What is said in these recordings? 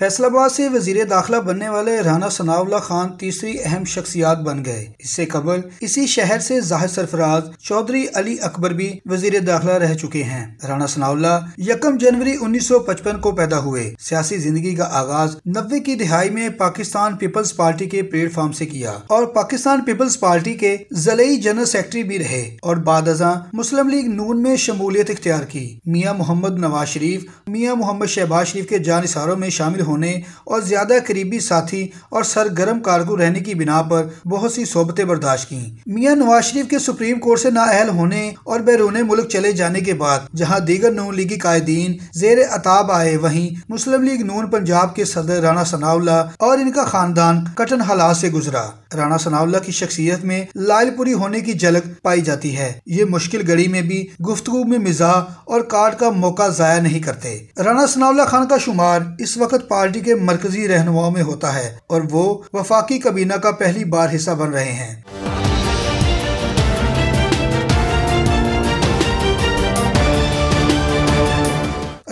फैसलाबाद से वजीर दाखिला बनने वाले राना सनावला खान तीसरी अहम शख्सियात बन गए इससे कबल इसी शहर से जाहिर सरफराज चौधरी अली अकबर भी वजीर दाखिला रह चुके हैं राना सनावला यकम जनवरी 1955 को पैदा हुए सियासी जिंदगी का आगाज नब्बे की दिहाई में पाकिस्तान पीपल्स पार्टी के प्लेटफॉर्म ऐसी किया और पाकिस्तान पीपल्स पार्टी के जलई जनरल सेक्रेटरी भी रहे और बाद मुस्लिम लीग नून में शमूलियत इख्तियार की मियाँ मोहम्मद नवाज शरीफ मियाँ मोहम्मद शहबाज शरीफ के जानसारों में शामिल होने और ज़्यादा करीबी साथी और सरगर्म कारगो रहने की बिना पर बहुत सी सोबतें बर्दाश्त की मियाँ नवाज शरीफ के सुप्रीम कोर्ट से नाअहल होने और बैरून मुल्क चले जाने के बाद जहाँ दीगर नून लीगी कायदीन जेर अताब आए वहीं मुस्लिम लीग नून पंजाब के सदर राना सनाउल्ला और इनका खानदान कठिन हालात से गुजरा राना सनाउल्ला की शख्सियत में लालपुरी होने की झलक पाई जाती है ये मुश्किल घड़ी में भी गुफ्तु में मिजाज और कार्ड का मौका जया नहीं करते राना सनाउल्ला खान का शुमार इस वक्त पार्टी के मरकजी रहनुमाओं में होता है और वो वफाकी कबीना का पहली बार हिस्सा बन रहे हैं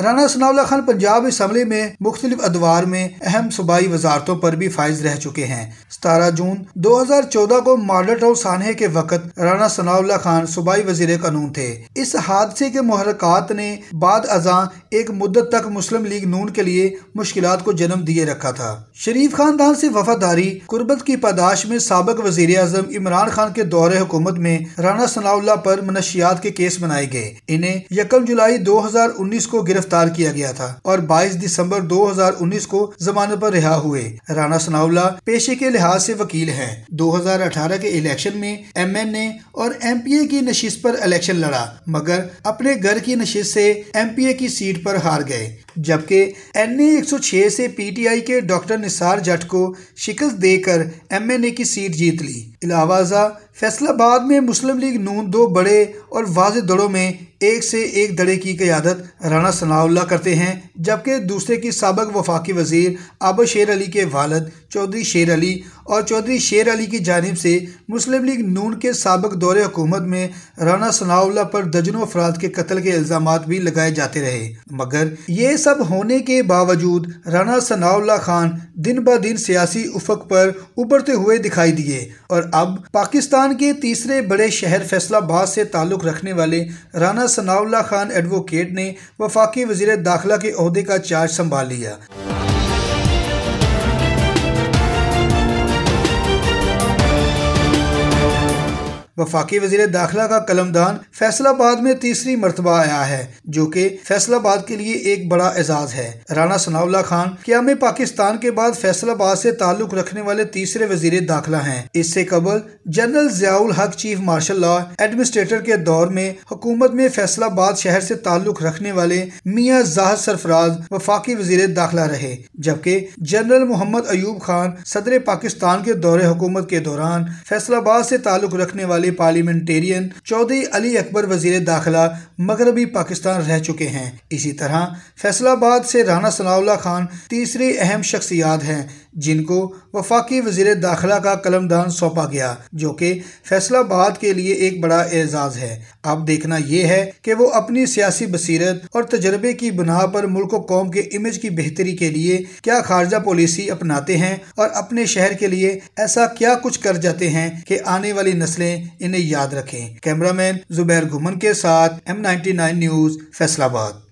राना सनाउल्ला खान पंजाब इसम्बली में मुख्तलिफ अदवार में अहम सूबाई वजारतों पर भी फायज रह चुके हैं सतारह जून दो हजार चौदह को मॉडल टाउन सानहे के वक्त राना सनाउल्ला खान सूबाई वजीर कानून थे इस हादसे के मुहरक ने बाद अजा एक मुद्दत तक मुस्लिम लीग नून के लिए मुश्किल को जन्म दिए रखा था शरीफ खानदान से वफादारी कुर्बत की पैदाश में सबक वजीर अजम इमरान खान के दौरे हुकूमत में राना सनाउल्ला पर मनशियात के केस बनाए गए इन्हें यकम जुलाई दो हजार उन्नीस को गिरफ्तार गिरफ्तार किया गया था और 22 दिसंबर 2019 को जमानत पर रिहा हुए राणा सनावला पेशे के लिहाज से वकील हैं 2018 के इलेक्शन में एमएनए और एमपीए की नशीस पर इलेक्शन लड़ा मगर अपने घर की नशीस से एमपीए की सीट पर हार गए जबकि एन ए एक सौ छह से पीटीआई के डॉक्टर निसार जट को शिकस्त देकर एमएनए की सीट जीत ली इलाहाबाजा फैसलाबाद में मुस्लिम लीग नून दो बड़े और वाज दड़ों में एक से एक धड़े की क्यादत राना सनाउल्ला करते हैं जबकि दूसरे की सबक वफाकी वजीर आब शेर अली के वालद चौधरी शेर अली और चौधरी शेर अली की जानब से मुस्लिम लीग नून के सबक दौरे हुकूमत में राना सनाउल्ला पर दर्जनों अफराद के कत्ल के इल्ज़ाम भी लगाए जाते रहे मगर ये सब होने के बावजूद राना सनाउल्ला खान दिन ब दिन सियासी उफक पर उभरते हुए दिखाई दिए और अब पाकिस्तान के तीसरे बड़े शहर फैसलाबाद से ताल्लुक़ रखने वाले राना सनाउल्ला खान एडवोकेट ने वफाकी वजीर दाखिला के अहदे का चार्ज संभाल लिया वफाकी वजीर दाखिला का कलमदान फैसलाबाद में तीसरी मरतबा आया है जो कि फैसलाबाद के लिए एक बड़ा एजाज है राना सनाउल्ला खान क्याम पाकिस्तान के बाद फैसलाबाद से ताल्लुक रखने वाले तीसरे वजीर दाखिला हैं इससे कबल जनरल जियाउल हक चीफ मार्शल लॉ एडमिनिस्ट्रेटर के दौर में हुकूमत में फैसलाबाद शहर से ताल्लुक रखने वाले मियाँ जहाज सरफराज वफाकी वजीर दाखिला रहे जबकि जनरल मोहम्मद अयूब खान सदर पाकिस्तान के दौरे हुकूमत के दौरान फैसलाबाद से ताल्लुक रखने वाले वाले पार्लियामेंटेरियन चौधरी अली अकबर वजीर दाखिला मगरबी पाकिस्तान रह चुके हैं इसी तरह फैसलाबाद से राना सनाउल्ला खान तीसरी अहम शख्सियात हैं जिनको वफाकी वजीर दाखिला का कलमदान सौंपा गया जो कि फैसलाबाद के लिए एक बड़ा एजाज़ है अब देखना यह है कि वो अपनी सियासी बसीरत और तजर्बे की बुनियाद पर मुल्क कौम के इमेज की बेहतरी के लिए क्या खारजा पॉलिसी अपनाते हैं और अपने शहर के लिए ऐसा क्या कुछ कर जाते हैं कि आने वाली नस्लें इन्हें याद रखें कैमरामैन जुबैर घुमन के साथ एम नाइन्टी न्यूज फैसलाबाद